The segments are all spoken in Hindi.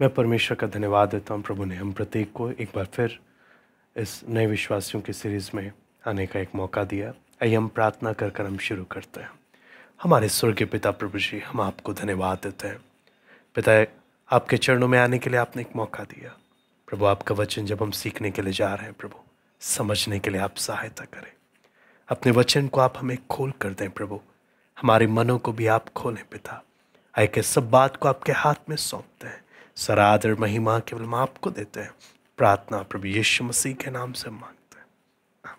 मैं परमेश्वर का धन्यवाद देता हूँ प्रभु ने हम प्रत्येक को एक बार फिर इस नए विश्वासियों की सीरीज़ में आने का एक मौका दिया आइए हम प्रार्थना कर कर हम शुरू करते हैं हमारे के पिता प्रभु जी हम आपको धन्यवाद देते हैं पिता आपके चरणों में आने के लिए आपने एक मौका दिया प्रभु आपका वचन जब हम सीखने के लिए जा रहे हैं प्रभु समझने के लिए आप सहायता करें अपने वचन को आप हमें खोल कर दें प्रभु हमारे मनों को भी आप खोलें पिता आए के सब बात को आपके हाथ में सौंपते हैं सरादर महिमा केवल हम आपको देते हैं प्रार्थना प्रभु यीशु मसीह के नाम से मांगते हैं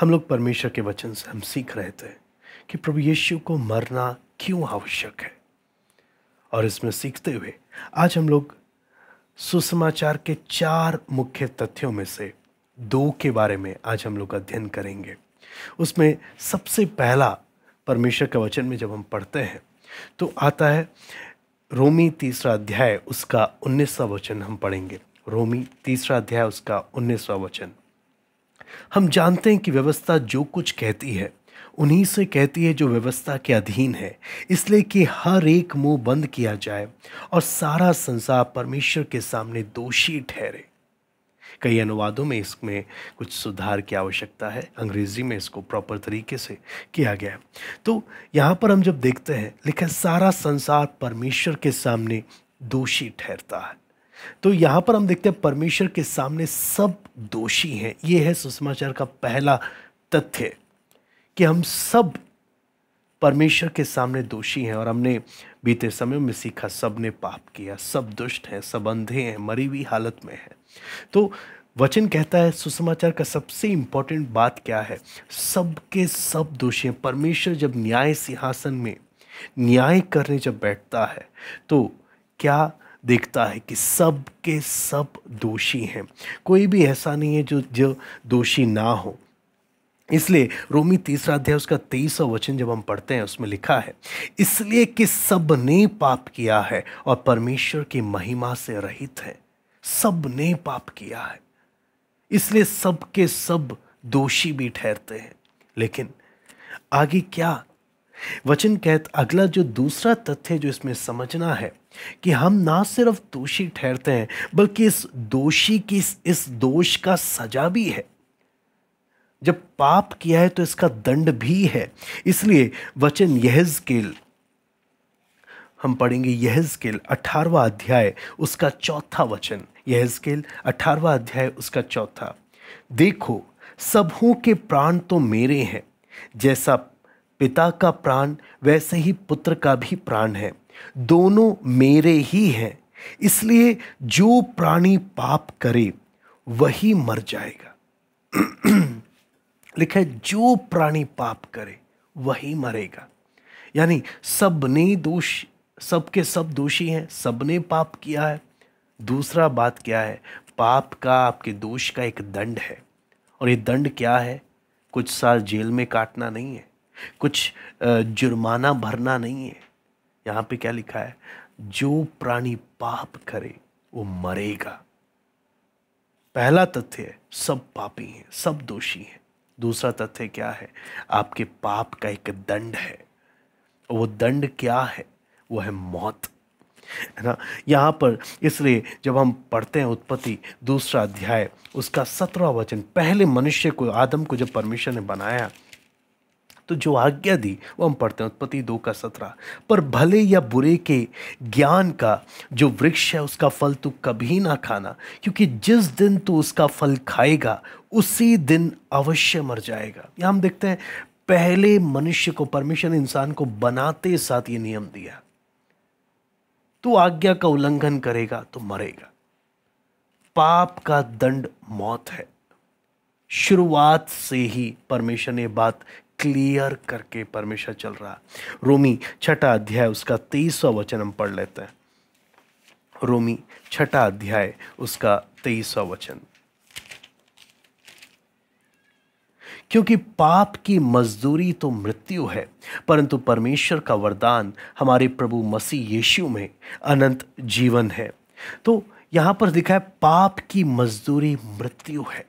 हम लोग परमेश्वर के वचन से हम सीख रहे थे कि प्रभु यीशु को मरना क्यों आवश्यक है और इसमें सीखते हुए आज हम लोग सुसमाचार के चार मुख्य तथ्यों में से दो के बारे में आज हम लोग अध्ययन करेंगे उसमें सबसे पहला परमेश्वर का वचन में जब हम पढ़ते हैं तो आता है रोमी तीसरा अध्याय उसका उन्नीसवा वचन हम पढ़ेंगे रोमी तीसरा अध्याय उसका उन्नीसवा वचन हम जानते हैं कि व्यवस्था जो कुछ कहती है उन्हीं से कहती है जो व्यवस्था के अधीन है इसलिए कि हर एक मुंह बंद किया जाए और सारा संसार परमेश्वर के सामने दोषी ठहरे कई अनुवादों में इसमें कुछ सुधार की आवश्यकता है अंग्रेज़ी में इसको प्रॉपर तरीके से किया गया है तो यहाँ पर हम जब देखते हैं लिखा सारा संसार परमेश्वर के सामने दोषी ठहरता है तो यहाँ पर हम देखते हैं परमेश्वर के सामने सब दोषी हैं ये है सुषमाचार का पहला तथ्य कि हम सब परमेश्वर के सामने दोषी हैं और हमने बीते समय में सीखा सब ने पाप किया सब दुष्ट हैं सब अंधे हैं मरी हुई हालत में है तो वचन कहता है सुसमाचार का सबसे इम्पोर्टेंट बात क्या है सबके सब दोषी हैं परमेश्वर जब न्याय सिंहासन में न्याय करने जब बैठता है तो क्या देखता है कि सब के सब दोषी हैं कोई भी ऐसा नहीं है जो जो दोषी ना हो इसलिए रोमी तीसरा अध्याय उसका तेईसवा वचन जब हम पढ़ते हैं उसमें लिखा है इसलिए कि सब ने पाप किया है और परमेश्वर की महिमा से रहित है सब ने पाप किया है इसलिए सब के सब दोषी भी ठहरते हैं लेकिन आगे क्या वचन कहत अगला जो दूसरा तथ्य जो इसमें समझना है कि हम ना सिर्फ दोषी ठहरते हैं बल्कि इस दोषी की इस दोष का सजा भी है जब पाप किया है तो इसका दंड भी है इसलिए वचन यह स्केल हम पढ़ेंगे यह स्केल अठारवा अध्याय उसका चौथा वचन यह स्केल अठारवा अध्याय उसका चौथा देखो सबों के प्राण तो मेरे हैं जैसा पिता का प्राण वैसे ही पुत्र का भी प्राण है दोनों मेरे ही हैं इसलिए जो प्राणी पाप करे वही मर जाएगा लिखा है जो प्राणी पाप करे वही मरेगा यानी सबने दोष सबके सब दोषी हैं सबने पाप किया है दूसरा बात क्या है पाप का आपके दोष का एक दंड है और ये दंड क्या है कुछ साल जेल में काटना नहीं है कुछ जुर्माना भरना नहीं है यहाँ पे क्या लिखा है जो प्राणी पाप करे वो मरेगा पहला तथ्य है सब पापी हैं सब दोषी हैं दूसरा तथ्य क्या है आपके पाप का एक दंड है वो दंड क्या है वो है मौत है ना यहाँ पर इसलिए जब हम पढ़ते हैं उत्पत्ति दूसरा अध्याय उसका सत्रह वचन पहले मनुष्य को आदम को जब परमेश्वर ने बनाया तो जो आज्ञा दी वो हम पढ़ते हैं उत्पत्ति दो का सत्रह पर भले या बुरे के ज्ञान का जो वृक्ष है उसका फल तू कभी ना खाना क्योंकि जिस दिन तू उसका फल खाएगा उसी दिन अवश्य मर जाएगा यह हम देखते हैं पहले मनुष्य को परमेश्वर इंसान को बनाते साथ ये नियम दिया तू आज्ञा का उल्लंघन करेगा तो मरेगा पाप का दंड मौत है शुरुआत से ही परमेश्वर ने बात क्लियर करके परमेश्वर चल रहा रोमी छठा अध्याय उसका तेईसवा वचन हम पढ़ लेते हैं रोमी छठा अध्याय उसका तेईसवा वचन क्योंकि पाप की मजदूरी तो मृत्यु है परंतु परमेश्वर का वरदान हमारे प्रभु मसीह यीशु में अनंत जीवन है तो यहां पर दिखा है पाप की मजदूरी मृत्यु है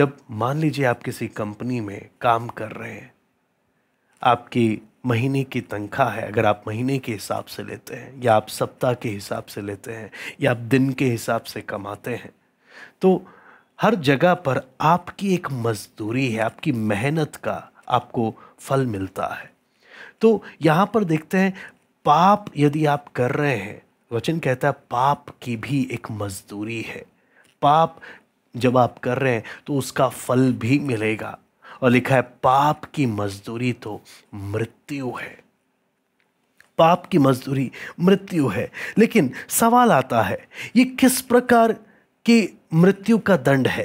जब मान लीजिए आप किसी कंपनी में काम कर रहे हैं आपकी महीने की तनख्वाह है अगर आप महीने के हिसाब से लेते हैं या आप सप्ताह के हिसाब से लेते हैं या आप दिन के हिसाब से कमाते हैं तो हर जगह पर आपकी एक मजदूरी है आपकी मेहनत का आपको फल मिलता है तो यहाँ पर देखते हैं पाप यदि आप कर रहे हैं वचन कहता है पाप की भी एक मजदूरी है पाप जब आप कर रहे हैं तो उसका फल भी मिलेगा और लिखा है पाप की मजदूरी तो मृत्यु है पाप की मजदूरी मृत्यु है लेकिन सवाल आता है ये किस प्रकार कि मृत्यु का दंड है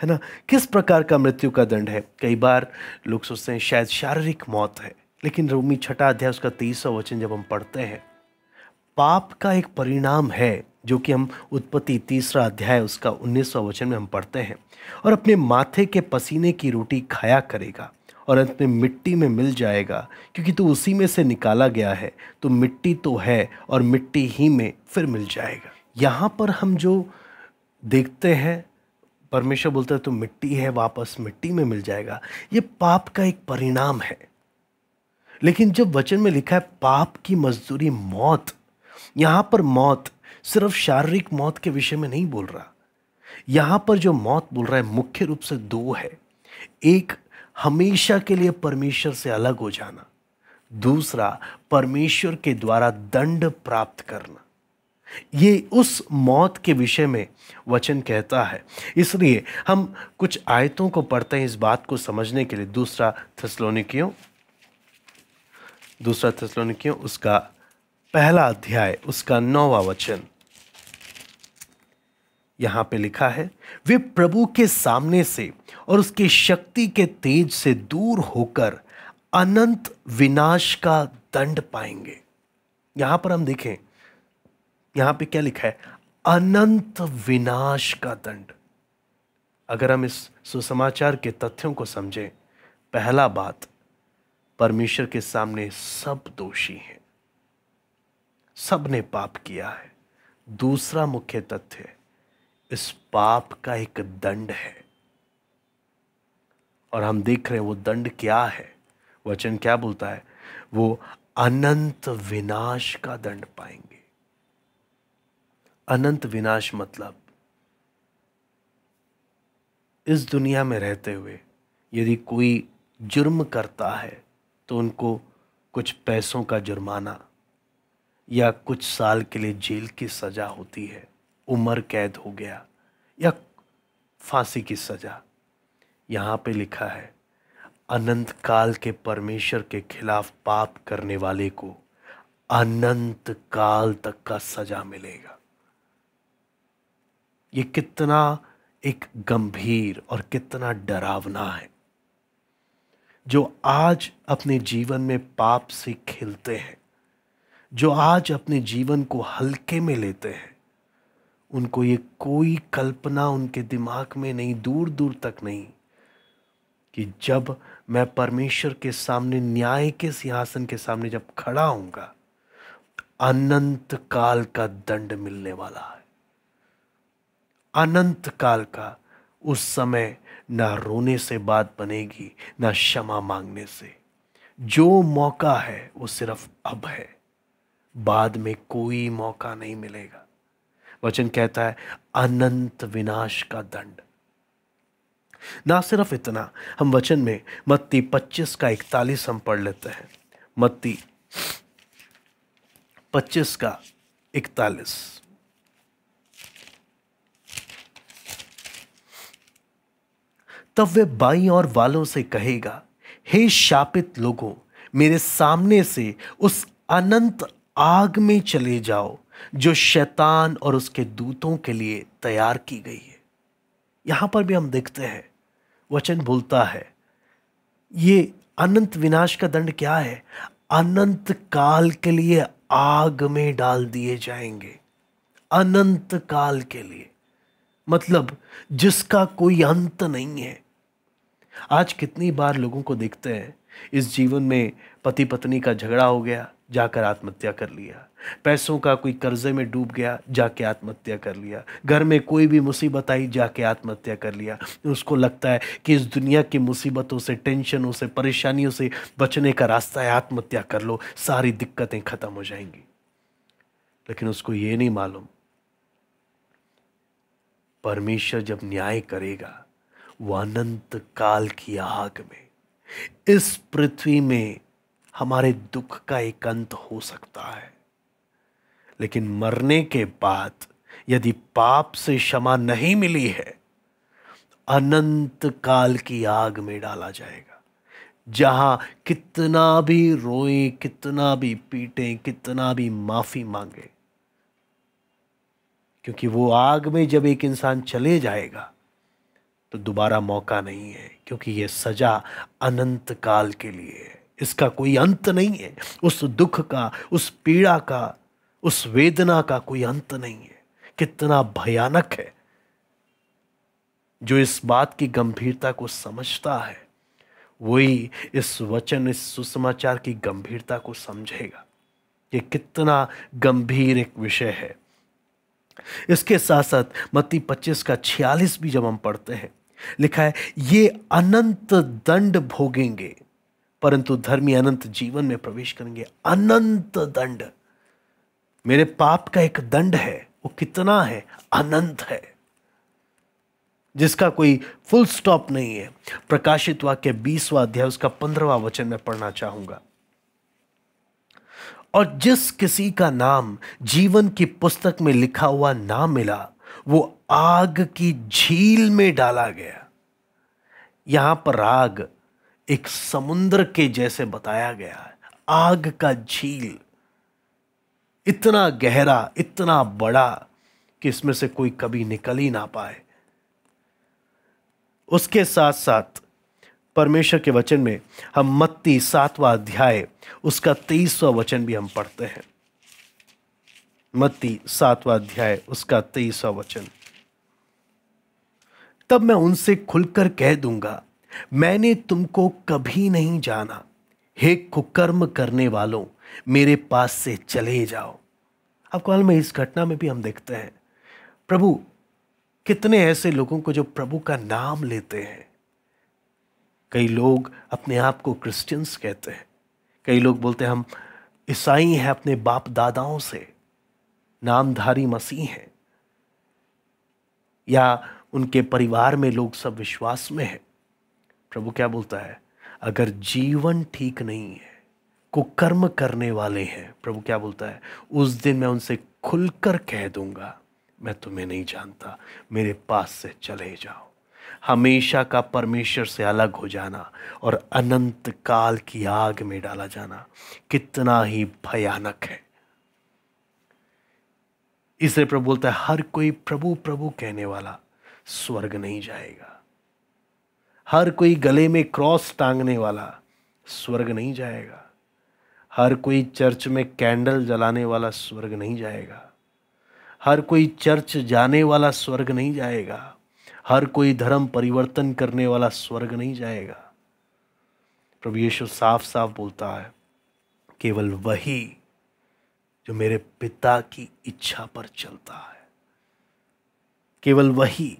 है ना किस प्रकार का मृत्यु का दंड है कई बार लोग सोचते हैं शायद शारीरिक मौत है लेकिन रोमी छठा अध्याय उसका तेईसवा वचन जब हम पढ़ते हैं पाप का एक परिणाम है जो कि हम उत्पत्ति तीसरा अध्याय उसका उन्नीसवा वचन में हम पढ़ते हैं और अपने माथे के पसीने की रोटी खाया करेगा और अंत में मिट्टी में मिल जाएगा क्योंकि तू तो उसी में से निकाला गया है तो मिट्टी तो है और मिट्टी ही में फिर मिल जाएगा यहाँ पर हम जो देखते हैं परमेश्वर बोलता है तो मिट्टी है वापस मिट्टी में मिल जाएगा ये पाप का एक परिणाम है लेकिन जब वचन में लिखा है पाप की मजदूरी मौत यहाँ पर मौत सिर्फ शारीरिक मौत के विषय में नहीं बोल रहा यहाँ पर जो मौत बोल रहा है मुख्य रूप से दो है एक हमेशा के लिए परमेश्वर से अलग हो जाना दूसरा परमेश्वर के द्वारा दंड प्राप्त करना ये उस मौत के विषय में वचन कहता है इसलिए हम कुछ आयतों को पढ़ते हैं इस बात को समझने के लिए दूसरा थसलोनिकियों दूसरा थसलोनिकियों उसका पहला अध्याय उसका नौवा वचन यहां पे लिखा है वे प्रभु के सामने से और उसकी शक्ति के तेज से दूर होकर अनंत विनाश का दंड पाएंगे यहां पर हम देखें यहां पे क्या लिखा है अनंत विनाश का दंड अगर हम इस सुसमाचार के तथ्यों को समझें पहला बात परमेश्वर के सामने सब दोषी हैं सब ने पाप किया है दूसरा मुख्य तथ्य इस पाप का एक दंड है और हम देख रहे हैं वो दंड क्या है वचन क्या बोलता है वो अनंत विनाश का दंड पाएंगे अनंत विनाश मतलब इस दुनिया में रहते हुए यदि कोई जुर्म करता है तो उनको कुछ पैसों का जुर्माना या कुछ साल के लिए जेल की सज़ा होती है उम्र कैद हो गया या फांसी की सज़ा यहाँ पे लिखा है अनंत काल के परमेश्वर के खिलाफ पाप करने वाले को अनंत काल तक का सजा मिलेगा ये कितना एक गंभीर और कितना डरावना है जो आज अपने जीवन में पाप से खिलते हैं जो आज अपने जीवन को हल्के में लेते हैं उनको ये कोई कल्पना उनके दिमाग में नहीं दूर दूर तक नहीं कि जब मैं परमेश्वर के सामने न्याय के सिंहासन के सामने जब खड़ा होऊंगा अनंत काल का दंड मिलने वाला है अनंत काल का उस समय ना रोने से बात बनेगी ना क्षमा मांगने से जो मौका है वो सिर्फ अब है बाद में कोई मौका नहीं मिलेगा वचन कहता है अनंत विनाश का दंड ना सिर्फ इतना हम वचन में मत्ती 25 का 41 हम पढ़ लेते हैं मत्ती 25 का 41 तब वह बाई और वालों से कहेगा हे शापित लोगों मेरे सामने से उस अनंत आग में चले जाओ जो शैतान और उसके दूतों के लिए तैयार की गई है यहां पर भी हम देखते हैं वचन बोलता है ये अनंत विनाश का दंड क्या है अनंत काल के लिए आग में डाल दिए जाएंगे अनंत काल के लिए मतलब जिसका कोई अंत नहीं है आज कितनी बार लोगों को देखते हैं इस जीवन में पति पत्नी का झगड़ा हो गया जाकर आत्महत्या कर लिया पैसों का कोई कर्जे में डूब गया जाके आत्महत्या कर लिया घर में कोई भी मुसीबत आई जाके आत्महत्या कर लिया उसको लगता है कि इस दुनिया की मुसीबतों से टेंशनों से परेशानियों से बचने का रास्ता है आत्महत्या कर लो सारी दिक्कतें ख़त्म हो जाएंगी लेकिन उसको ये नहीं मालूम परमेश्वर जब न्याय करेगा वह अनंत काल की आग में इस पृथ्वी में हमारे दुख का एक अंत हो सकता है लेकिन मरने के बाद यदि पाप से क्षमा नहीं मिली है अनंत काल की आग में डाला जाएगा जहां कितना भी रोए कितना भी पीटें कितना भी माफी मांगे क्योंकि वो आग में जब एक इंसान चले जाएगा तो दोबारा मौका नहीं है क्योंकि ये सजा अनंत काल के लिए है इसका कोई अंत नहीं है उस दुख का उस पीड़ा का उस वेदना का कोई अंत नहीं है कितना भयानक है जो इस बात की गंभीरता को समझता है वही इस वचन इस सुसमाचार की गंभीरता को समझेगा ये कितना गंभीर एक विषय है इसके साथ साथ मत्ती पच्चीस का छियालीस भी जब हम पढ़ते हैं लिखा है ये अनंत दंड भोगेंगे परंतु धर्मी अनंत जीवन में प्रवेश करेंगे अनंत दंड मेरे पाप का एक दंड है वो कितना है अनंत है जिसका कोई फुल स्टॉप नहीं है प्रकाशित वाक्य बीसवा अध्याय उसका पंद्रवा वचन मैं पढ़ना चाहूंगा और जिस किसी का नाम जीवन की पुस्तक में लिखा हुआ ना मिला वो आग की झील में डाला गया यहां पर आग एक समुद्र के जैसे बताया गया है आग का झील इतना गहरा इतना बड़ा कि इसमें से कोई कभी निकल ही ना पाए उसके साथ साथ परमेश्वर के वचन में हम मत्ती सातवा अध्याय उसका तेईसवा वचन भी हम पढ़ते हैं मत्ती सातवा अध्याय उसका तेईसवा वचन तब मैं उनसे खुलकर कह दूंगा मैंने तुमको कभी नहीं जाना हे कुकर्म करने वालों मेरे पास से चले जाओ अब कल में इस घटना में भी हम देखते हैं प्रभु कितने ऐसे लोगों को जो प्रभु का नाम लेते हैं कई लोग अपने आप को क्रिश्चियंस कहते हैं कई लोग बोलते हैं हम ईसाई हैं अपने बाप दादाओं से नामधारी मसीह हैं या उनके परिवार में लोग सब विश्वास में हैं प्रभु क्या बोलता है अगर जीवन ठीक नहीं है कुकर्म करने वाले हैं प्रभु क्या बोलता है उस दिन मैं उनसे खुलकर कह दूंगा मैं तुम्हें नहीं जानता मेरे पास से चले जाओ हमेशा का परमेश्वर से अलग हो जाना और अनंत काल की आग में डाला जाना कितना ही भयानक है इसलिए प्रभु बोलता है हर कोई प्रभु प्रभु कहने वाला स्वर्ग नहीं जाएगा हर कोई गले में क्रॉस टांगने वाला स्वर्ग नहीं जाएगा हर कोई चर्च में कैंडल जलाने वाला स्वर्ग नहीं जाएगा हर कोई चर्च जाने वाला स्वर्ग नहीं जाएगा हर कोई धर्म परिवर्तन करने वाला स्वर्ग नहीं जाएगा प्रभु यीशु साफ साफ बोलता है केवल वही जो मेरे पिता की इच्छा पर चलता है केवल वही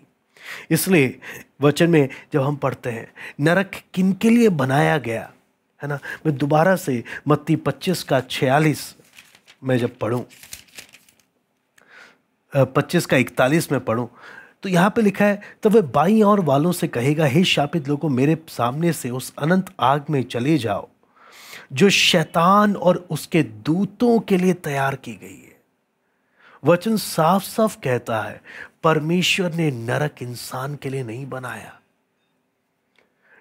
इसलिए वचन में जब हम पढ़ते हैं नरक किन के लिए बनाया गया है ना मैं दोबारा से मत्ती 25 का 46 में जब पढ़ूं 25 का 41 में पढ़ूं तो यहाँ पे लिखा है तब तो वह बाई और वालों से कहेगा हे शापित लोगों मेरे सामने से उस अनंत आग में चले जाओ जो शैतान और उसके दूतों के लिए तैयार की गई है वचन साफ साफ कहता है परमेश्वर ने नरक इंसान के लिए नहीं बनाया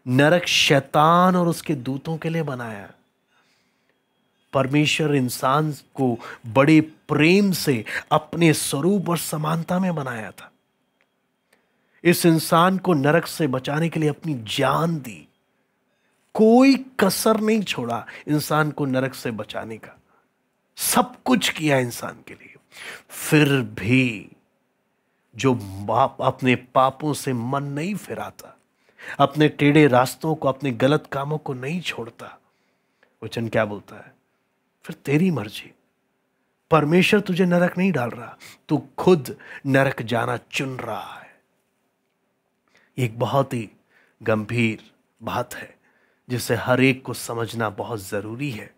नरक शैतान और उसके दूतों के लिए बनाया परमेश्वर इंसान को बड़े प्रेम से अपने स्वरूप और समानता में बनाया था इस इंसान को नरक से बचाने के लिए अपनी जान दी कोई कसर नहीं छोड़ा इंसान को नरक से बचाने का सब कुछ किया इंसान के लिए फिर भी जो बाप अपने पापों से मन नहीं फिराता अपने टेढ़े रास्तों को अपने गलत कामों को नहीं छोड़ता वचन क्या बोलता है फिर तेरी मर्जी परमेश्वर तुझे नरक नहीं डाल रहा तू खुद नरक जाना चुन रहा है एक बहुत ही गंभीर बात है जिसे हर एक को समझना बहुत ज़रूरी है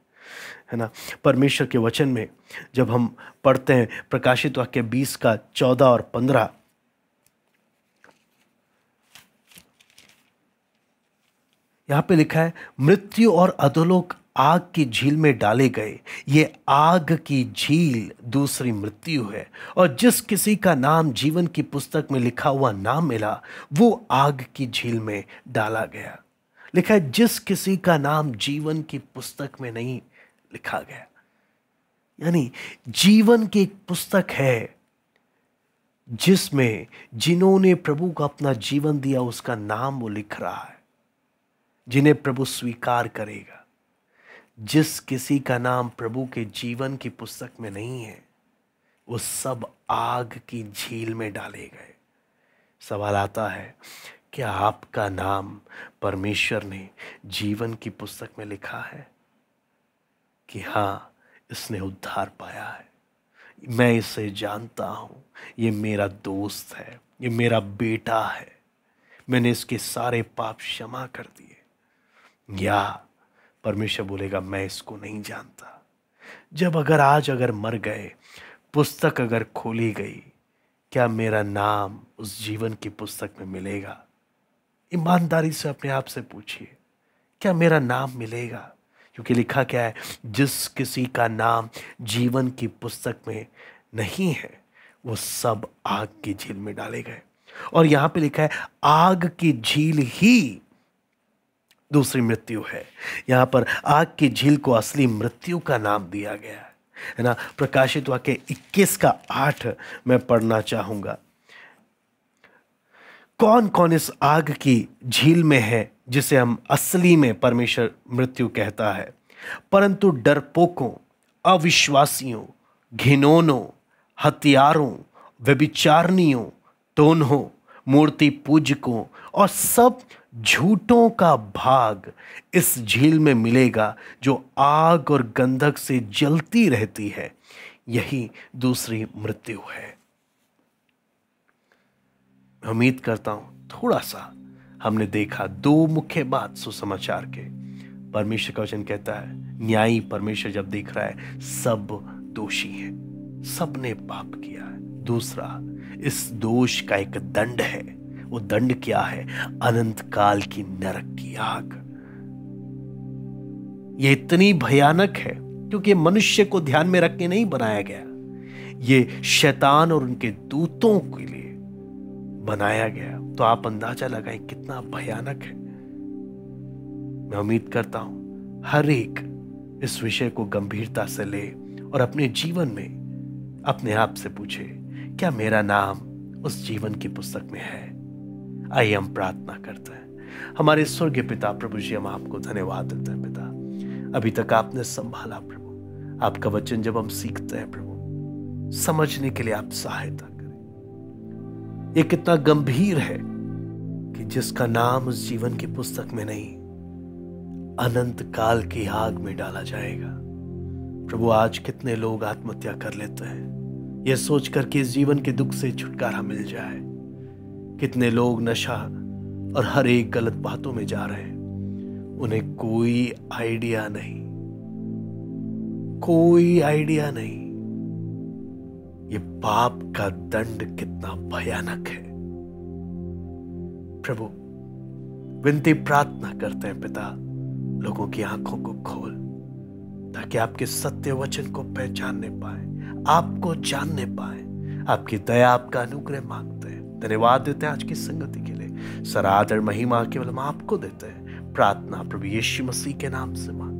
है ना परमेश्वर के वचन में जब हम पढ़ते हैं प्रकाशित वाक्य बीस का चौदह और पंद्रह यहां पे लिखा है मृत्यु और अधोलोक आग की झील में डाले गए ये आग की झील दूसरी मृत्यु है और जिस किसी का नाम जीवन की पुस्तक में लिखा हुआ नाम मिला वो आग की झील में डाला गया लिखा है जिस किसी का नाम जीवन की पुस्तक में नहीं लिखा गया यानी जीवन की एक पुस्तक है जिसमें जिन्होंने प्रभु को अपना जीवन दिया उसका नाम वो लिख रहा है जिन्हें प्रभु स्वीकार करेगा जिस किसी का नाम प्रभु के जीवन की पुस्तक में नहीं है वो सब आग की झील में डाले गए सवाल आता है क्या आपका नाम परमेश्वर ने जीवन की पुस्तक में लिखा है कि हाँ इसने उद्धार पाया है मैं इसे जानता हूँ ये मेरा दोस्त है ये मेरा बेटा है मैंने इसके सारे पाप क्षमा कर दिए या परमेश्वर बोलेगा मैं इसको नहीं जानता जब अगर आज अगर मर गए पुस्तक अगर खोली गई क्या मेरा नाम उस जीवन की पुस्तक में मिलेगा ईमानदारी से अपने आप से पूछिए क्या मेरा नाम मिलेगा क्योंकि लिखा क्या है जिस किसी का नाम जीवन की पुस्तक में नहीं है वो सब आग की झील में डाले गए और यहाँ पे लिखा है आग की झील ही दूसरी मृत्यु है यहाँ पर आग की झील को असली मृत्यु का नाम दिया गया है ना प्रकाशित वाक्य 21 का आठ मैं पढ़ना चाहूंगा कौन कौन इस आग की झील में है जिसे हम असली में परमेश्वर मृत्यु कहता है परंतु डरपोकों अविश्वासियों घिनोनों हथियारों व्यभिचारणियों टोनहों मूर्ति पूजकों और सब झूठों का भाग इस झील में मिलेगा जो आग और गंधक से जलती रहती है यही दूसरी मृत्यु है उम्मीद करता हूं थोड़ा सा हमने देखा दो मुख्य बात सुसमाचार के परमेश्वर का वचन कहता है न्यायी परमेश्वर जब देख रहा है सब दोषी है सबने पाप किया है दूसरा इस दोष का एक दंड है वो दंड क्या है अनंत काल की नरक की आग ये इतनी भयानक है क्योंकि मनुष्य को ध्यान में रख के नहीं बनाया गया ये शैतान और उनके दूतों के लिए बनाया गया तो आप अंदाजा लगाएं कितना भयानक है मैं उम्मीद करता हूं हर एक इस विषय को गंभीरता से ले और अपने जीवन में अपने आप से पूछे क्या मेरा नाम उस जीवन की पुस्तक में है आइए हम प्रार्थना करते हैं हमारे स्वर्गीय पिता प्रभु जी हम आपको धन्यवाद देते हैं पिता अभी तक आपने संभाला प्रभु आपका वचन जब हम सीखते हैं प्रभु समझने के लिए आप सहायता करें ये कितना गंभीर है कि जिसका नाम उस जीवन की पुस्तक में नहीं अनंत काल की आग में डाला जाएगा प्रभु आज कितने लोग आत्महत्या कर लेते हैं यह सोचकर कि इस जीवन के दुख से छुटकारा मिल जाए कितने लोग नशा और हर एक गलत बातों में जा रहे हैं उन्हें कोई आइडिया नहीं कोई आइडिया नहीं ये पाप का दंड कितना भयानक है प्रभु विनती प्रार्थना करते हैं पिता लोगों की आंखों को खोल ताकि आपके सत्य वचन को पहचानने पाए आपको जानने पाए आपकी दया आपका अनुग्रह मांग धन्यवाद देते हैं आज की संगति के लिए सरादर महिमा केवल हम आपको देते हैं प्रार्थना प्रभु यीशु मसीह के नाम से मांग